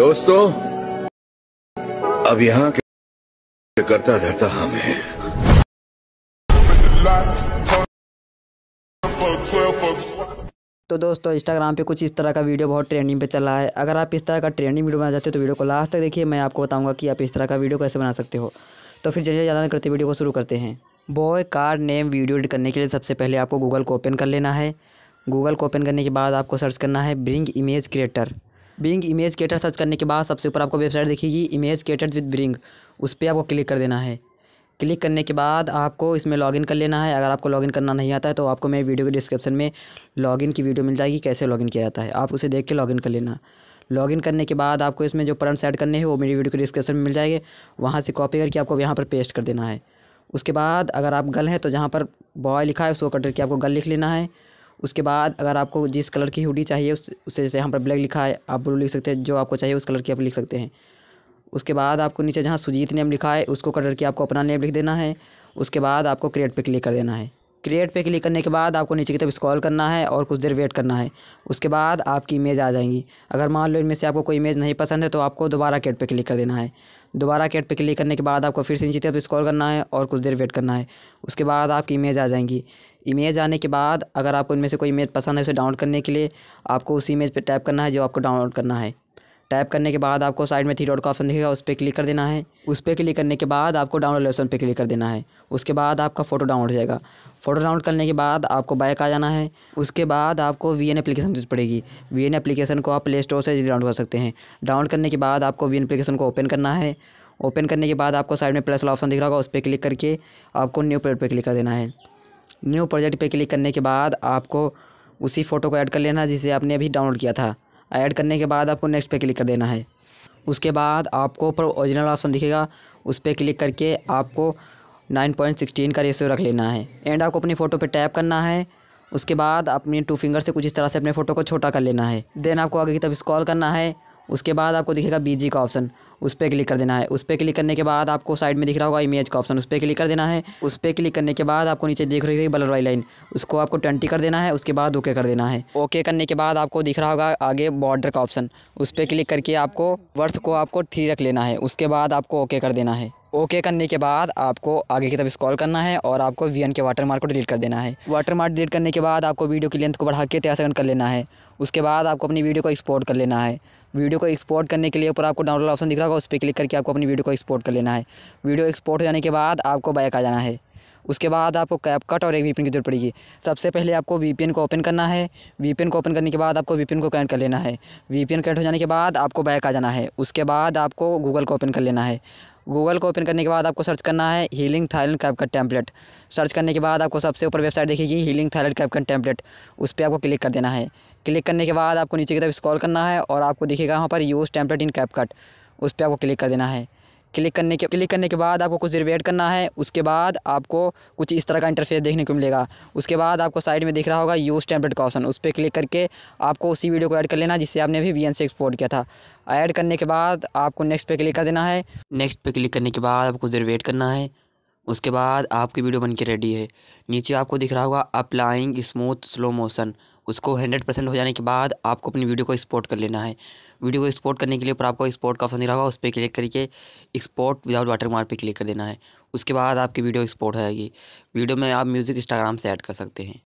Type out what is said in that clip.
दोस्तों अब यहाँ के करता धरता हम हैं तो दोस्तों इंस्टाग्राम पे कुछ इस तरह का वीडियो बहुत ट्रेंडिंग पे चला है अगर आप इस तरह का ट्रेंडिंग वीडियो बनाना चाहते हो तो वीडियो को लास्ट तक देखिए मैं आपको बताऊंगा कि आप इस तरह का वीडियो कैसे बना सकते हो तो फिर जल्दी ज़्यादा करते वीडियो को शुरू करते हैं boy car name video edit करने के लिए सबसे पहले आपको गूगल को ओपन कर लेना है गूगल को ओपन करने के बाद आपको सर्च करना है bring image creator Bing image creator search करने के बाद सबसे ऊपर आपको वेबसाइट दिखेगी इमेज केटर विद ब्रिंग उस पर आपको क्लिक कर देना है क्लिक करने के बाद आपको इसमें लॉगिन कर लेना है अगर आपको लॉगिन करना नहीं आता है तो आपको मैं वीडियो के डिस्क्रिप्शन में लॉगिन की वीडियो मिल जाएगी कैसे लॉगिन किया जाता है आप उसे देख के लॉगिन कर लेना लॉगिन करने के बाद आपको इसमें जो प्रंट सेट करने हैं वो मेरी वीडियो के डिस्क्रिप्शन में मिल जाएंगे वहाँ से कॉपी करके आपको यहाँ पर पेस्ट कर देना है उसके बाद अगर आप गल हैं तो जहाँ पर बॉय लिखा है उसको कट करके आपको गल लिख लेना है उसके बाद अगर आपको जिस कलर की हुडी चाहिए उस जैसे यहाँ पर ब्लैक लिखा है आप ब्लू लिख सकते हैं जो आपको चाहिए उस कलर की आप लिख सकते हैं उसके बाद आपको नीचे जहाँ सुजीत नेम लिखा है उसको कलर की आपको अपना नेम लिख देना है उसके बाद आपको क्रिएट पे क्लिक कर देना है क्रिएट पे क्लिक करने के बाद आपको नीचे की तरफ स्क्रॉल करना है और कुछ देर वेट करना है उसके बाद आपकी इमेज आ जाएंगी अगर मान लो इनमें से आपको कोई इमेज नहीं पसंद है तो आपको दोबारा केट पे क्लिक कर देना है दोबारा केट पे क्लिक करने के बाद आपको फिर से नीचे तरफ स्क्रॉल करना है और कुछ देर वेट करना है उसके बाद आपकी इमेज आ जाएंगी इमेज आने के बाद अगर आपको इनमें से कोई इमेज पसंद है उसे डाउनलोड करने के लिए आपको उसी इमेज पर टैप करना है जो आपको डाउनलोड करना है टैप करने के बाद आपको साइड में थ्री डॉट का ऑप्शन दिखेगा उस पर क्लिक कर देना है उस पर क्लिक करने के बाद आपको डाउनलोड ऑप्शन पर क्लिक कर देना है उसके बाद आपका फ़ोटो डाउनलोड हो जाएगा फ़ोटो डाउनलोड करने के बाद आपको बैक आ जाना है उसके बाद आपको वी एन एप्लीकेशन यूज़ पड़ेगी वी एन एप्लीकेशन को आप प्ले स्टोर से डाउनलोड कर सकते हैं डाउनलोड करने के बाद आपको वी एन एप्लीकेशन को ओपन करना है ओपन करने के बाद आपको साइड में प्लस वाला ऑप्शन दिख रहा होगा उस पर क्लिक करके आपको न्यू प्रोजेक्ट पर क्लिक कर देना है न्यू प्रोजेक्ट पर क्लिक करने के बाद आपको उसी फ़ोटो को ऐड कर लेना जिसे आपने अभी डाउनलोड किया था ऐड करने के बाद आपको नेक्स्ट पे क्लिक कर देना है उसके बाद आपको ऊपर ओरिजिनल ऑप्शन दिखेगा उस पर क्लिक करके आपको 9.16 का रेशियो रख लेना है एंड आपको अपनी फ़ोटो पे टैप करना है उसके बाद अपने टू फिंगर से कुछ इस तरह से अपने फ़ोटो को छोटा कर लेना है देन आपको आगे की तरफ स्क्रॉल करना है उसके बाद आपको दिखेगा बी का ऑप्शन उस पर क्लिक कर देना है उस पर क्लिक करने के बाद आपको साइड में दिख रहा होगा इमेज का ऑप्शन उस पर क्लिक कर देना है उस पर क्लिक करने के बाद आपको नीचे दिख रही है बलर वाली लाइन उसको आपको ट्वेंटी कर देना है उसके बाद ओके कर देना है ओके करने के बाद आपको दिख रहा होगा आगे बॉर्डर का ऑप्शन उस पर क्लिक करके आपको वर्थ को आपको थ्री रख लेना है उसके बाद आपको ओके कर देना है ओके करने के बाद आपको आगे की तरफ स्क्रॉल करना है और आपको वी के वाटर मार्क को डिलीट कर देना है वाटर मार्क डिलीट करने के बाद आपको वीडियो की लेंथ को बढ़ा के तेरह सेकंड कर लेना है उसके बाद आपको अपनी वीडियो को एक्सपोर्ट कर लेना है वीडियो को एक्सपोर्ट करने के लिए ऊपर आपको डाउनलोड ऑप्शन दिख रहा होगा उस पर क्लिक करके आपको अपनी वीडियो को एक्सपोर्ट कर लेना है वीडियो एक्सपोर्ट हो जाने के बाद आपको बैक आ जाना है उसके बाद आपको कैप कट और एक वीपिन की जरूरत पड़ेगी सबसे पहले आपको वीपीएन को ओपन करना है वीपीएन को ओपन करने के बाद आपको वीपिन को कनेक्ट कर लेना है वीपीएन कनेक्ट हो जाने के बाद आपको बैक आ जाना है उसके बाद आपको गूगल को ओपन कर लेना है गूगल को ओपन करने के बाद आपको सर्च करना है हीलिंग थाईलैंड कैप का टैंपलेट सर्च करने के बाद आपको सबसे ऊपर वेबसाइट देखेगी हीलिंग थाईलैंड कैप का टैंपलेट उस पर आपको क्लिक कर देना है क्लिक करने के बाद आपको नीचे की तरफ स्क्रॉल करना है और आपको दिखेगा वहाँ पर use template in CapCut उस पर आपको क्लिक कर देना है क्लिक करने के क्लिक करने के बाद आपको कुछ देर वेट करना है उसके बाद आपको कुछ इस तरह का इंटरफेस देखने को मिलेगा उसके बाद आपको साइड में दिख रहा होगा यूज़ टेम्पलेट का ऑप्शन उस पर क्लिक करके आपको उसी वीडियो को ऐड कर लेना जिससे आपने भी वी से एक्सपोर्ट किया था ऐड करने के बाद आपको नेक्स्ट पे क्लिक कर देना है नेक्स्ट पे क्लिक करने के बाद आपको कुछ देर वेट करना है उसके बाद आपकी वीडियो बन के रेडी है नीचे आपको दिख रहा होगा अप्लाइंग स्मूथ स्लो मोशन उसको हंड्रेड परसेंट हो जाने के बाद आपको अपनी वीडियो को एक्सपोर्ट कर लेना है वीडियो को एक्सपोर्ट करने के लिए पर आपको एक्सपोर्ट का ऑप्शन दिख रहा होगा उस पर क्लिक करके एक्सपोर्ट विदाउट वाटर मार्क पर क्लिक कर देना है उसके बाद आपकी वीडियो एक्सपोर्ट हो जाएगी वीडियो में आप म्यूज़िक इंस्टाग्राम से ऐड कर सकते हैं